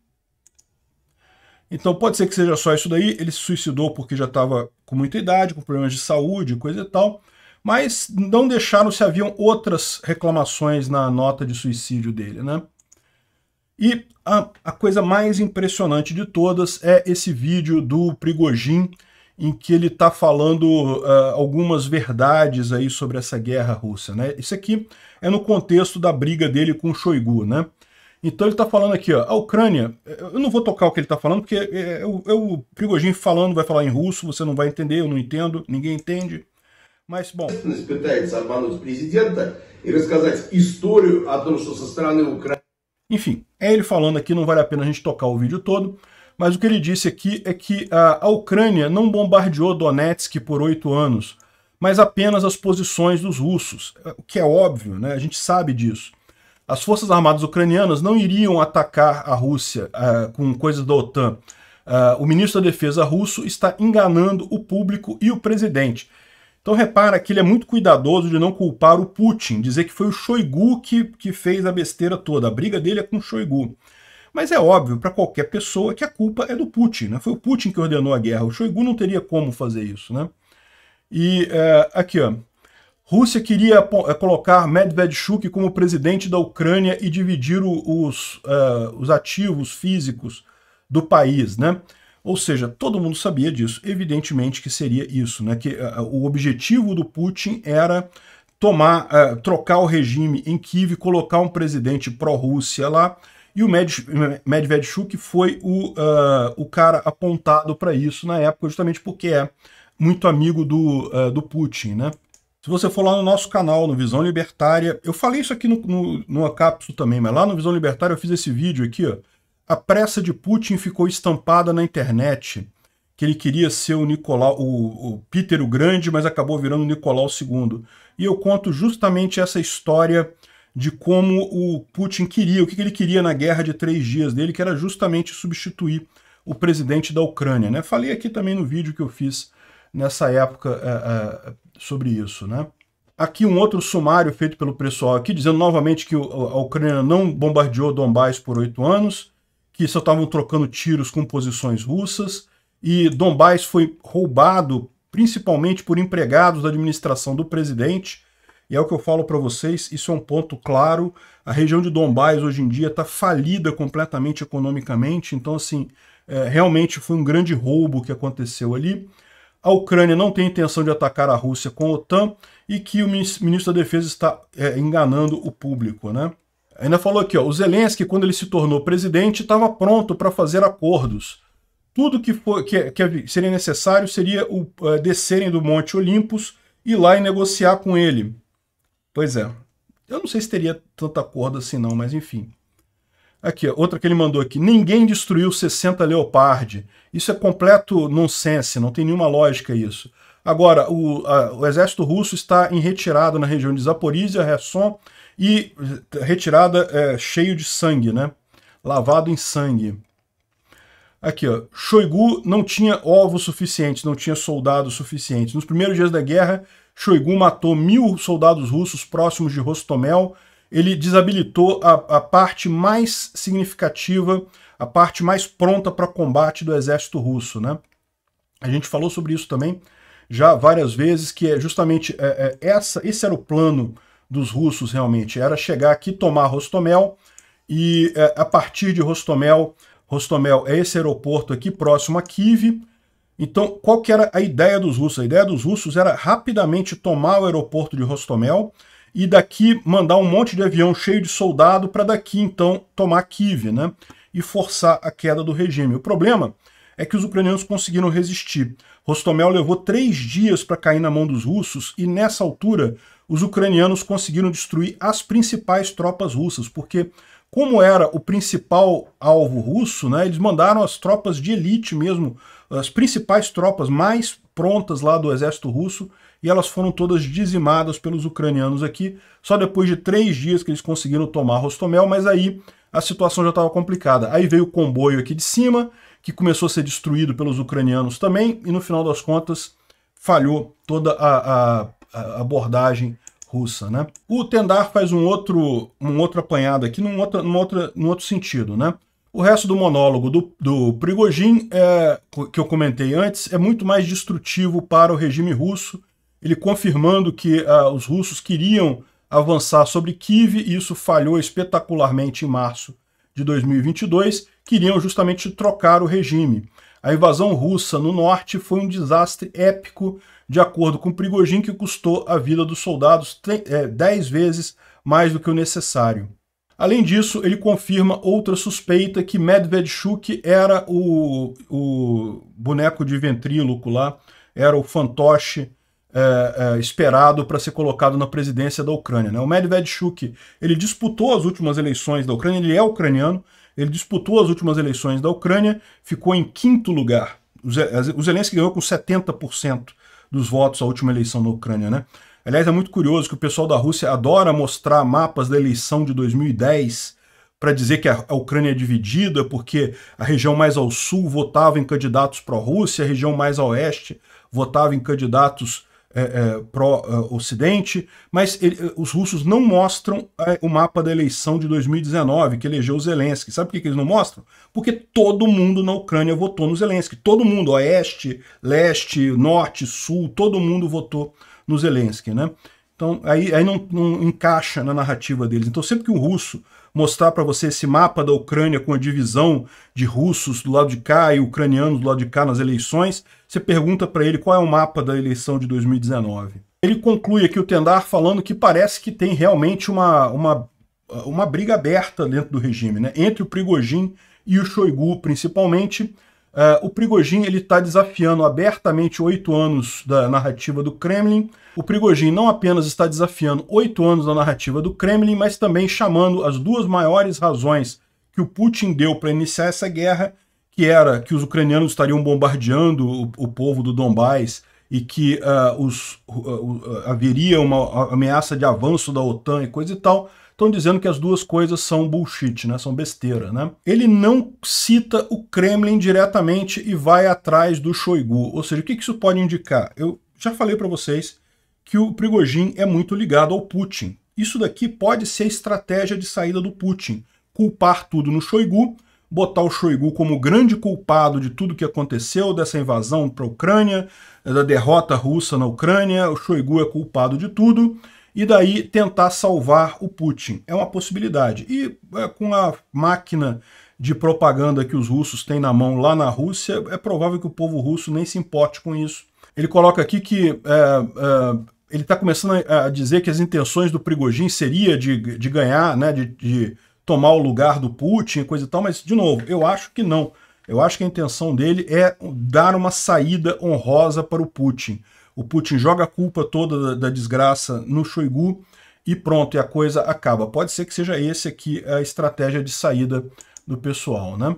Então pode ser que seja só isso daí. Ele se suicidou porque já estava com muita idade, com problemas de saúde, coisa e tal. Mas não deixaram se haviam outras reclamações na nota de suicídio dele, né? E a, a coisa mais impressionante de todas é esse vídeo do Prigojin, em que ele está falando uh, algumas verdades aí sobre essa guerra russa, né? Isso aqui é no contexto da briga dele com o Shoigu, né? Então ele está falando aqui, ó, a Ucrânia, eu não vou tocar o que ele está falando, porque é, é, é, o, é o falando, vai falar em russo, você não vai entender, eu não entendo, ninguém entende. Mas, bom... Enfim, é ele falando aqui, não vale a pena a gente tocar o vídeo todo, mas o que ele disse aqui é que a, a Ucrânia não bombardeou Donetsk por oito anos, mas apenas as posições dos russos, é, o que é óbvio, né? a gente sabe disso. As forças armadas ucranianas não iriam atacar a Rússia uh, com coisas da OTAN. Uh, o ministro da Defesa russo está enganando o público e o presidente. Então repara que ele é muito cuidadoso de não culpar o Putin, dizer que foi o Shoigu que, que fez a besteira toda. A briga dele é com o Shoigu. Mas é óbvio para qualquer pessoa que a culpa é do Putin. Né? Foi o Putin que ordenou a guerra. O Shoigu não teria como fazer isso. Né? E é, aqui, ó. Rússia queria eh, colocar Medvedchuk como presidente da Ucrânia e dividir os, uh, os ativos físicos do país, né? Ou seja, todo mundo sabia disso, evidentemente que seria isso, né? Que uh, o objetivo do Putin era tomar, uh, trocar o regime em Kiev, colocar um presidente pró-Rússia lá, e o Medvedchuk foi o, o cara apontado para isso na época, justamente porque é muito amigo do, uh, do Putin, né? Se você for lá no nosso canal, no Visão Libertária, eu falei isso aqui no, no, numa cápsula também, mas lá no Visão Libertária eu fiz esse vídeo aqui, ó. A pressa de Putin ficou estampada na internet, que ele queria ser o Nicolau, o, o Peter o Grande, mas acabou virando Nicolau II. E eu conto justamente essa história de como o Putin queria, o que ele queria na guerra de três dias dele, que era justamente substituir o presidente da Ucrânia. Né? Falei aqui também no vídeo que eu fiz nessa época é, é, sobre isso. Né? Aqui um outro sumário feito pelo pessoal aqui, dizendo novamente que a Ucrânia não bombardeou Dombás por oito anos, que só estavam trocando tiros com posições russas, e Dombás foi roubado principalmente por empregados da administração do presidente, e é o que eu falo para vocês, isso é um ponto claro. A região de Dombás hoje em dia está falida completamente economicamente, então assim, é, realmente foi um grande roubo que aconteceu ali a Ucrânia não tem intenção de atacar a Rússia com a OTAN e que o ministro da Defesa está é, enganando o público, né? Ainda falou aqui, ó, o Zelensky, quando ele se tornou presidente, estava pronto para fazer acordos. Tudo que, for, que, que, seria necessário seria o, é, descerem do Monte Olimpos e lá e negociar com ele. Pois é. Eu não sei se teria tanta acordo assim não, mas enfim. Aqui, outra que ele mandou aqui. Ninguém destruiu 60 Leopard. Isso é completo nonsense, não tem nenhuma lógica isso. Agora, o, a, o exército russo está em retirada na região de Zaporizhia, Resson, e eh, retirada é, cheio de sangue, né? Lavado em sangue. Aqui, ó. Shoigu não tinha ovos suficientes, não tinha soldados suficientes. Nos primeiros dias da guerra, Shoigu matou mil soldados russos próximos de Rostomel ele desabilitou a, a parte mais significativa, a parte mais pronta para combate do exército russo. Né? A gente falou sobre isso também já várias vezes, que é justamente é, é, essa, esse era o plano dos russos realmente, era chegar aqui, tomar Rostomel, e é, a partir de Rostomel, Rostomel é esse aeroporto aqui próximo a Kiev, então qual que era a ideia dos russos? A ideia dos russos era rapidamente tomar o aeroporto de Rostomel, e daqui mandar um monte de avião cheio de soldado para daqui então tomar Kiev, né? E forçar a queda do regime. O problema é que os ucranianos conseguiram resistir. Rostomel levou três dias para cair na mão dos russos e nessa altura os ucranianos conseguiram destruir as principais tropas russas, porque como era o principal alvo russo, né, eles mandaram as tropas de elite mesmo, as principais tropas mais prontas lá do exército russo, e elas foram todas dizimadas pelos ucranianos aqui, só depois de três dias que eles conseguiram tomar Rostomel, mas aí a situação já estava complicada. Aí veio o comboio aqui de cima, que começou a ser destruído pelos ucranianos também, e no final das contas falhou toda a, a, a abordagem russa, né? O Tendar faz um outro, um outro apanhado aqui num outro, num outro, num outro sentido, né? O resto do monólogo do, do Prigogine, é, que eu comentei antes, é muito mais destrutivo para o regime russo ele confirmando que ah, os russos queriam avançar sobre Kiev, e isso falhou espetacularmente em março de 2022, queriam justamente trocar o regime. A invasão russa no norte foi um desastre épico, de acordo com Prigojin, que custou a vida dos soldados eh, dez vezes mais do que o necessário. Além disso, ele confirma outra suspeita que Medvedchuk era o, o boneco de ventríloco lá, era o fantoche é, é, esperado para ser colocado na presidência da Ucrânia. Né? O Medvedchuk ele disputou as últimas eleições da Ucrânia, ele é ucraniano, ele disputou as últimas eleições da Ucrânia, ficou em quinto lugar. O Zelensky ganhou com 70% dos votos na última eleição na Ucrânia. Né? Aliás, é muito curioso que o pessoal da Rússia adora mostrar mapas da eleição de 2010 para dizer que a Ucrânia é dividida, porque a região mais ao sul votava em candidatos pró-Rússia, a região mais a oeste votava em candidatos é, é pró-Ocidente, é, mas ele, é, os russos não mostram é, o mapa da eleição de 2019, que elegeu Zelensky. Sabe por que, que, eles não mostram? Porque todo mundo na Ucrânia votou no Zelensky. Todo mundo, oeste, leste, norte, sul, todo mundo votou no Zelensky, né? Então aí, aí não, não encaixa na narrativa deles. Então sempre que o russo mostrar para você esse mapa da Ucrânia com a divisão de russos do lado de cá e ucranianos do lado de cá nas eleições, você pergunta para ele qual é o mapa da eleição de 2019. Ele conclui aqui o Tendar falando que parece que tem realmente uma, uma, uma briga aberta dentro do regime, né? entre o Prigojin e o Shoigu, principalmente, Uh, o Prigojin ele está desafiando abertamente oito anos da narrativa do Kremlin. O Prigojin não apenas está desafiando oito anos da narrativa do Kremlin, mas também chamando as duas maiores razões que o Putin deu para iniciar essa guerra, que era que os ucranianos estariam bombardeando o, o povo do Donbás e que uh, os, uh, haveria uma ameaça de avanço da OTAN e coisa e tal estão dizendo que as duas coisas são bullshit, né? São besteira, né? Ele não cita o Kremlin diretamente e vai atrás do Shoigu. Ou seja, o que, isso pode indicar? Eu já falei para vocês que o Prigogine é muito ligado ao Putin. Isso daqui pode ser a estratégia de saída do Putin. Culpar tudo no Shoigu, botar o Shoigu como grande culpado de tudo que aconteceu, dessa invasão para a Ucrânia, da derrota russa na Ucrânia, o Shoigu é culpado de tudo e daí tentar salvar o Putin. É uma possibilidade. E é, com a máquina de propaganda que os russos têm na mão lá na Rússia, é provável que o povo russo nem se importe com isso. Ele coloca aqui que é, é, ele está começando a, dizer que as intenções do Prigogine seria de, de ganhar, né, de, de tomar o lugar do Putin e coisa e tal, mas, de novo, eu acho que não. Eu acho que a intenção dele é dar uma saída honrosa para o Putin o Putin joga a culpa toda da, da desgraça no Shoigu e pronto, e a coisa acaba. Pode ser que seja esse aqui a estratégia de saída do pessoal, né?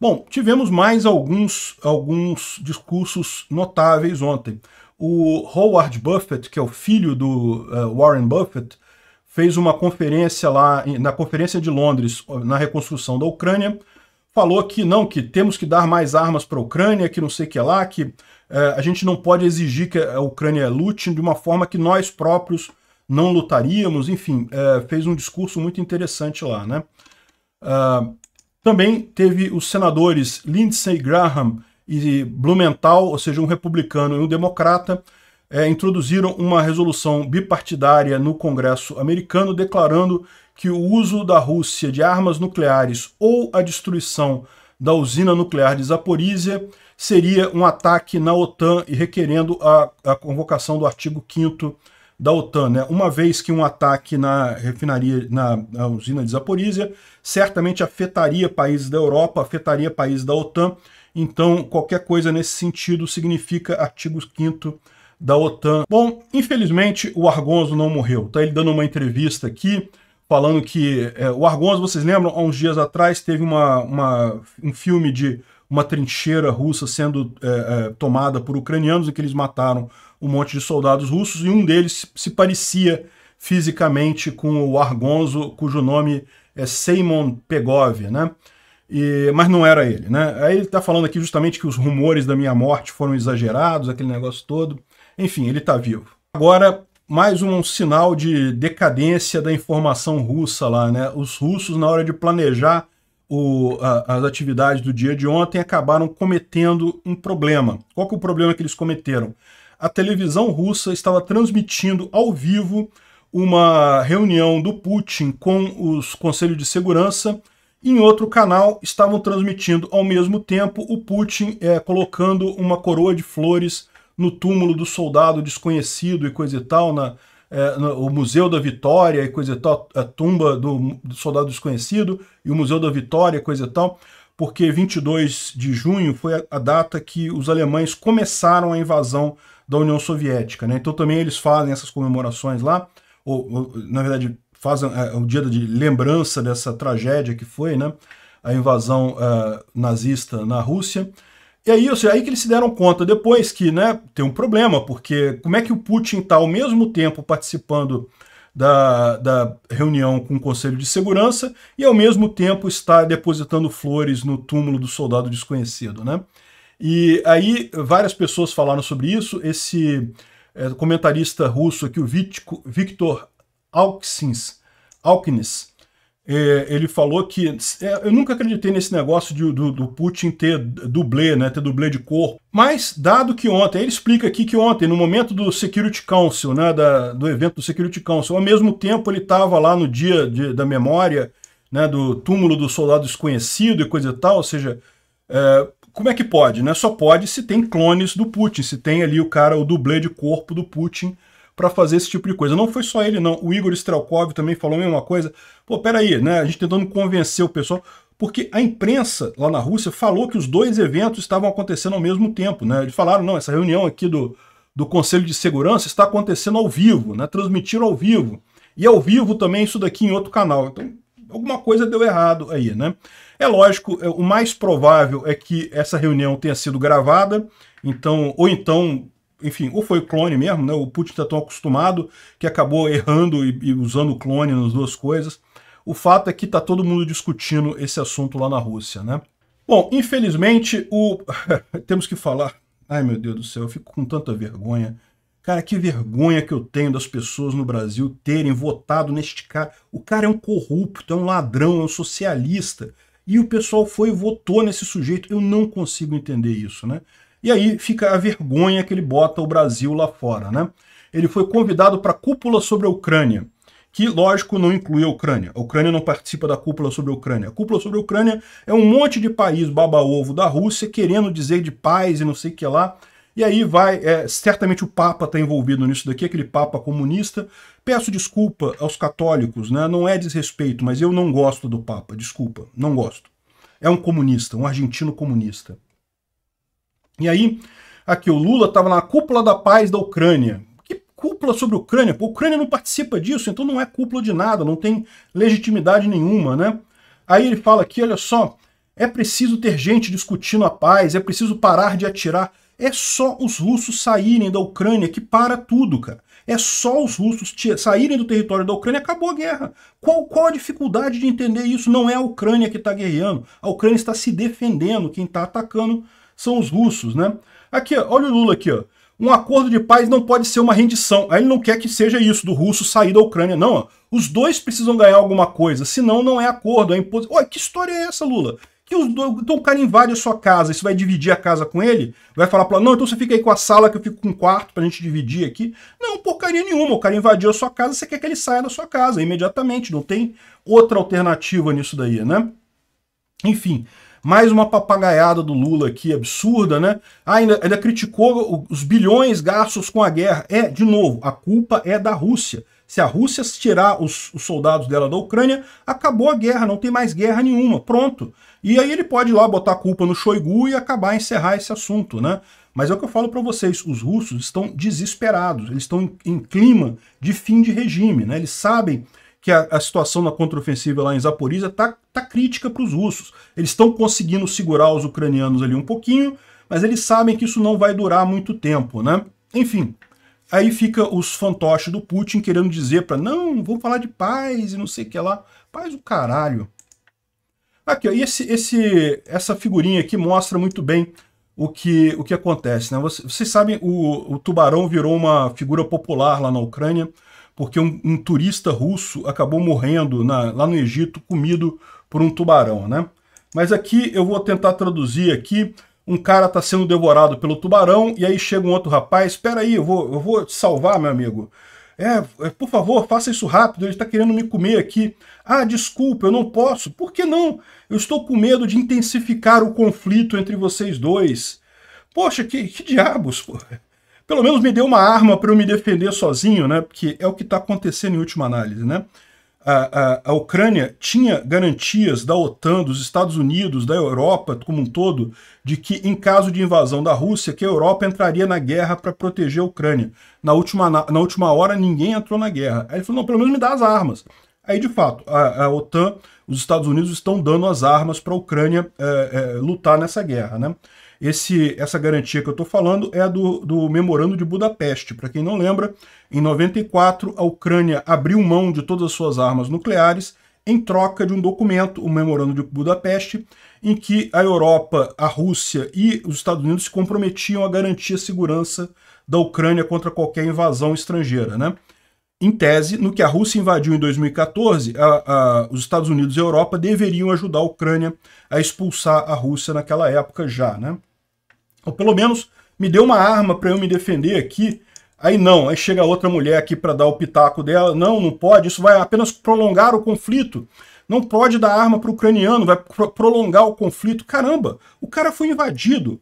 Bom, tivemos mais alguns, alguns discursos notáveis ontem. O Howard Buffett, que é o filho do uh, Warren Buffett, fez uma conferência lá, na Conferência de Londres, na reconstrução da Ucrânia, falou que não, que temos que dar mais armas para a Ucrânia, que não sei o que lá, que é, a gente não pode exigir que a Ucrânia lute de uma forma que nós próprios não lutaríamos, enfim, é, fez um discurso muito interessante lá, né? É, também teve os senadores Lindsey Graham e Blumenthal, ou seja, um republicano e um democrata, é, introduziram uma resolução bipartidária no Congresso americano declarando que o uso da Rússia de armas nucleares ou a destruição da usina nuclear de Zaporizhia seria um ataque na OTAN e requerendo a, a convocação do artigo 5 da OTAN. Né? Uma vez que um ataque na refinaria, na, na usina de Zaporizhia, certamente afetaria países da Europa, afetaria países da OTAN. Então, qualquer coisa nesse sentido significa artigo 5 da OTAN. Bom, infelizmente o Argonzo não morreu. Está ele dando uma entrevista aqui falando que é, o Argonzo, vocês lembram, há uns dias atrás teve uma, uma um filme de uma trincheira russa sendo é, é, tomada por ucranianos, em que eles mataram um monte de soldados russos, e um deles se parecia fisicamente com o Argonzo, cujo nome é Seymon Pegov, né? E, mas não era ele, né? Aí ele está falando aqui justamente que os rumores da minha morte foram exagerados, aquele negócio todo. Enfim, ele está vivo. Agora, mais um sinal de decadência da informação russa lá, né? Os russos, na hora de planejar o, a, as atividades do dia de ontem acabaram cometendo um problema. Qual que é o problema que eles cometeram? A televisão russa estava transmitindo ao vivo uma reunião do Putin com os Conselho de Segurança. Em outro canal estavam transmitindo ao mesmo tempo o Putin é, colocando uma coroa de flores no túmulo do soldado desconhecido e coisa e tal na, é, no, o Museu da Vitória e coisa e tal, a tumba do, do soldado desconhecido e o Museu da Vitória e coisa e tal, porque 22 de junho foi a, a data que os alemães começaram a invasão da União Soviética, né? Então também eles fazem essas comemorações lá, ou, ou na verdade fazem é, dia de lembrança dessa tragédia que foi, né? A invasão é, nazista na Rússia. E aí, ou seja, aí que eles se deram conta depois que né, tem um problema, porque como é que o Putin está ao mesmo tempo participando da, da reunião com o Conselho de Segurança e ao mesmo tempo está depositando flores no túmulo do soldado desconhecido, né? E aí várias pessoas falaram sobre isso. Esse é, comentarista russo aqui, o Victor Alkins, Alkins é, ele falou que. É, eu nunca acreditei nesse negócio de, do, do, Putin ter dublê, né? Ter dublê de corpo. Mas, dado que ontem, ele explica aqui que ontem, no momento do Security Council, né? Da, do evento do Security Council, ao mesmo tempo ele estava lá no dia de, da memória, né? Do túmulo do soldado desconhecido e coisa e tal, ou seja. É, como é que pode, né? Só pode se tem clones do Putin, se tem ali o cara, o dublê de corpo do Putin para fazer esse tipo de coisa. Não foi só ele, não. O Igor Strelkov também falou a mesma coisa. Pô, peraí, né? A gente tentando convencer o pessoal porque a imprensa lá na Rússia falou que os dois eventos estavam acontecendo ao mesmo tempo, né? Eles falaram, não, essa reunião aqui do, do Conselho de Segurança está acontecendo ao vivo, né? Transmitiram ao vivo. E ao vivo também isso daqui em outro canal. Então, alguma coisa deu errado aí, né? É lógico, é, o mais provável é que essa reunião tenha sido gravada, então, ou então enfim, ou foi clone mesmo, né? O Putin está tão acostumado que acabou errando e, e usando o clone nas duas coisas. O fato é que está todo mundo discutindo esse assunto lá na Rússia, né? Bom, infelizmente, o temos que falar. Ai, meu Deus do céu, eu fico com tanta vergonha. Cara, que vergonha que eu tenho das pessoas no Brasil terem votado neste cara. O cara é um corrupto, é um ladrão, é um socialista. E o pessoal foi e votou nesse sujeito. Eu não consigo entender isso, né? E aí fica a vergonha que ele bota o Brasil lá fora, né? Ele foi convidado para a cúpula sobre a Ucrânia, que, lógico, não inclui a Ucrânia. A Ucrânia não participa da cúpula sobre a Ucrânia. A cúpula sobre a Ucrânia é um monte de país baba-ovo da Rússia querendo dizer de paz e não sei o que lá. E aí vai, é, certamente o Papa está envolvido nisso daqui, aquele Papa comunista. Peço desculpa aos católicos, né? não é desrespeito, mas eu não gosto do Papa, desculpa, não gosto. É um comunista, um argentino comunista. E aí, aqui, o Lula estava na cúpula da paz da Ucrânia. Que cúpula sobre a Ucrânia? a Ucrânia não participa disso, então não é cúpula de nada, não tem legitimidade nenhuma, né? Aí ele fala aqui, olha só, é preciso ter gente discutindo a paz, é preciso parar de atirar. É só os russos saírem da Ucrânia que para tudo, cara. É só os russos saírem do território da Ucrânia, acabou a guerra. Qual, qual a dificuldade de entender isso? Não é a Ucrânia que está guerreando. A Ucrânia está se defendendo. Quem está atacando são os russos, né? Aqui, olha o Lula aqui, ó. Um acordo de paz não pode ser uma rendição. Aí ele não quer que seja isso, do russo sair da Ucrânia, não. Ó. Os dois precisam ganhar alguma coisa, senão não é acordo, é imposição. Olha, que história é essa, Lula? Que os dois... Então o cara invade a sua casa, você vai dividir a casa com ele? Vai falar pra não, então você fica aí com a sala que eu fico com o quarto pra gente dividir aqui. Não, porcaria nenhuma, o cara invadiu a sua casa, você quer que ele saia da sua casa imediatamente, não tem outra alternativa nisso daí, né? Enfim, mais uma papagaiada do Lula aqui, absurda, né? Ah, ainda, ainda criticou os bilhões gastos com a guerra. É, de novo, a culpa é da Rússia. Se a Rússia tirar os, os, soldados dela da Ucrânia, acabou a guerra, não tem mais guerra nenhuma, pronto. E aí ele pode ir lá botar a culpa no Shoigu e acabar, encerrar esse assunto, né? Mas é o que eu falo para vocês, os russos estão desesperados, eles estão em, em clima de fim de regime, né? Eles sabem que a, a situação na contraofensiva lá em Zaporizhia tá, tá crítica para os russos. Eles estão conseguindo segurar os ucranianos ali um pouquinho, mas eles sabem que isso não vai durar muito tempo, né? Enfim, aí fica os fantoches do Putin querendo dizer para não, vou falar de paz e não sei o que lá. Paz o caralho. Aqui, ó, e esse, esse, essa figurinha aqui mostra muito bem o que, o que acontece. Né? Vocês, vocês sabem, o, o tubarão virou uma figura popular lá na Ucrânia porque um, um turista russo acabou morrendo na, lá no Egito comido por um tubarão, né? Mas aqui eu vou tentar traduzir aqui. Um cara está sendo devorado pelo tubarão e aí chega um outro rapaz. Espera aí, eu vou, eu vou te salvar, meu amigo. É, é por favor, faça isso rápido, ele está querendo me comer aqui. Ah, desculpa, eu não posso. Por que não? Eu estou com medo de intensificar o conflito entre vocês dois. Poxa, que, que diabos, pô pelo menos me dê uma arma para eu me defender sozinho, né? Porque é o que está acontecendo em última análise, né? A, a, a, Ucrânia tinha garantias da OTAN, dos Estados Unidos, da Europa como um todo, de que em caso de invasão da Rússia, que a Europa entraria na guerra para proteger a Ucrânia. Na última, na, na, última hora, ninguém entrou na guerra. Aí ele falou, não, pelo menos me dá as armas. Aí, de fato, a, a OTAN, os Estados Unidos estão dando as armas para a Ucrânia é, é, lutar nessa guerra, né? Esse, essa garantia que eu estou falando é do, do Memorando de Budapeste. Para quem não lembra, em 94, a Ucrânia abriu mão de todas as suas armas nucleares em troca de um documento, o Memorando de Budapeste, em que a Europa, a Rússia e os Estados Unidos se comprometiam a garantir a segurança da Ucrânia contra qualquer invasão estrangeira. Né? Em tese, no que a Rússia invadiu em 2014, a, a, os Estados Unidos e a Europa deveriam ajudar a Ucrânia a expulsar a Rússia naquela época já. Né? Ou pelo menos me dê uma arma para eu me defender aqui. Aí não, aí chega outra mulher aqui para dar o pitaco dela. Não, não pode, isso vai apenas prolongar o conflito. Não pode dar arma para o ucraniano, vai pro prolongar o conflito. Caramba, o cara foi invadido.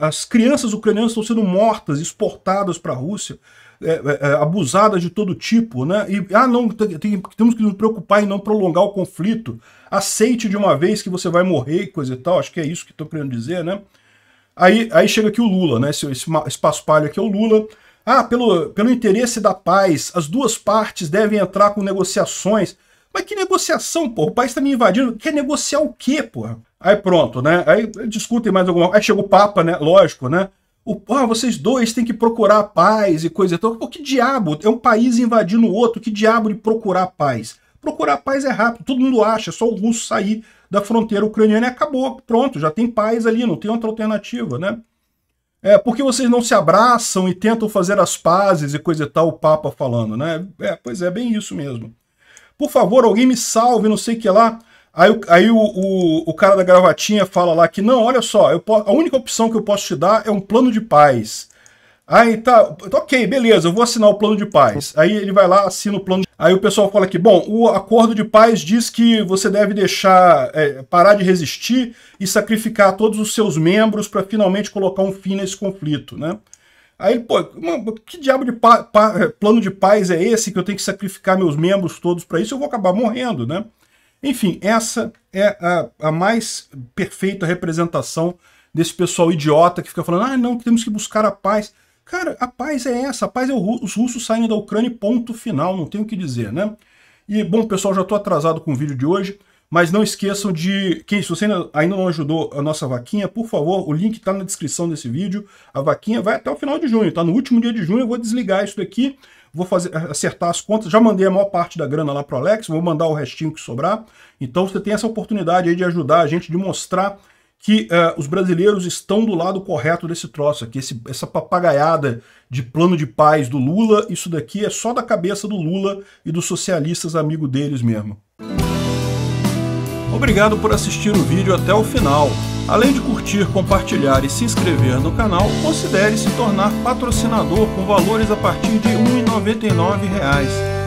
As crianças ucranianas estão sendo mortas, exportadas para a Rússia, é, é, é, abusadas de todo tipo. Né? E, ah, não, tem, temos que nos preocupar em não prolongar o conflito. Aceite de uma vez que você vai morrer e coisa e tal. Acho que é isso que estou querendo dizer, né? Aí, aí chega aqui o Lula, né? Esse, esse espaço palha aqui é o Lula. Ah, pelo, pelo interesse da paz, as duas partes devem entrar com negociações. Mas que negociação, pô? O país tá me invadindo. Quer negociar o quê, pô? Aí pronto, né? Aí discutem mais alguma coisa. Aí chega o Papa, né? Lógico, né? O, ah, vocês dois têm que procurar a paz e coisa e tal. Pô, que diabo? É um país invadindo o outro. Que diabo de procurar paz? Procurar paz é rápido. Todo mundo acha, só o russo sair da fronteira ucraniana e acabou, pronto, já tem paz ali, não tem outra alternativa, né? É, porque vocês não se abraçam e tentam fazer as pazes e coisa e tal, o Papa falando, né? É, pois é, bem isso mesmo. Por favor, alguém me salve, não sei o que lá. Aí, aí o, o, o, cara da gravatinha fala lá que, não, olha só, eu, a única opção que eu posso te dar é um plano de paz. Ah, então, ok, beleza, eu vou assinar o plano de paz. Aí ele vai lá, assina o plano. De... Aí o pessoal fala que, bom, o acordo de paz diz que você deve deixar, é, parar de resistir e sacrificar todos os seus membros para finalmente colocar um fim nesse conflito, né? Aí ele, pô, que diabo de pa, pa, é, plano de paz é esse que eu tenho que sacrificar meus membros todos para isso? Eu vou acabar morrendo, né? Enfim, essa é a, a mais perfeita representação desse pessoal idiota que fica falando, ah, não, temos que buscar a paz. Cara, a paz é essa, a paz é os russos saindo da Ucrânia, ponto final, não tenho o que dizer, né? E, bom, pessoal, já estou atrasado com o vídeo de hoje, mas não esqueçam de... Quem, se você ainda não ajudou a nossa vaquinha, por favor, o link está na descrição desse vídeo. A vaquinha vai até o final de junho, tá? No último dia de junho eu vou desligar isso daqui, vou fazer, acertar as contas. Já mandei a maior parte da grana lá para o Alex, vou mandar o restinho que sobrar. Então você tem essa oportunidade aí de ajudar a gente, de mostrar que uh, os brasileiros estão do lado correto desse troço aqui, esse, essa papagaiada de plano de paz do Lula, isso daqui é só da cabeça do Lula e dos socialistas amigo deles mesmo. Obrigado por assistir o vídeo até o final. Além de curtir, compartilhar e se inscrever no canal, considere se tornar patrocinador com valores a partir de R$ 1,99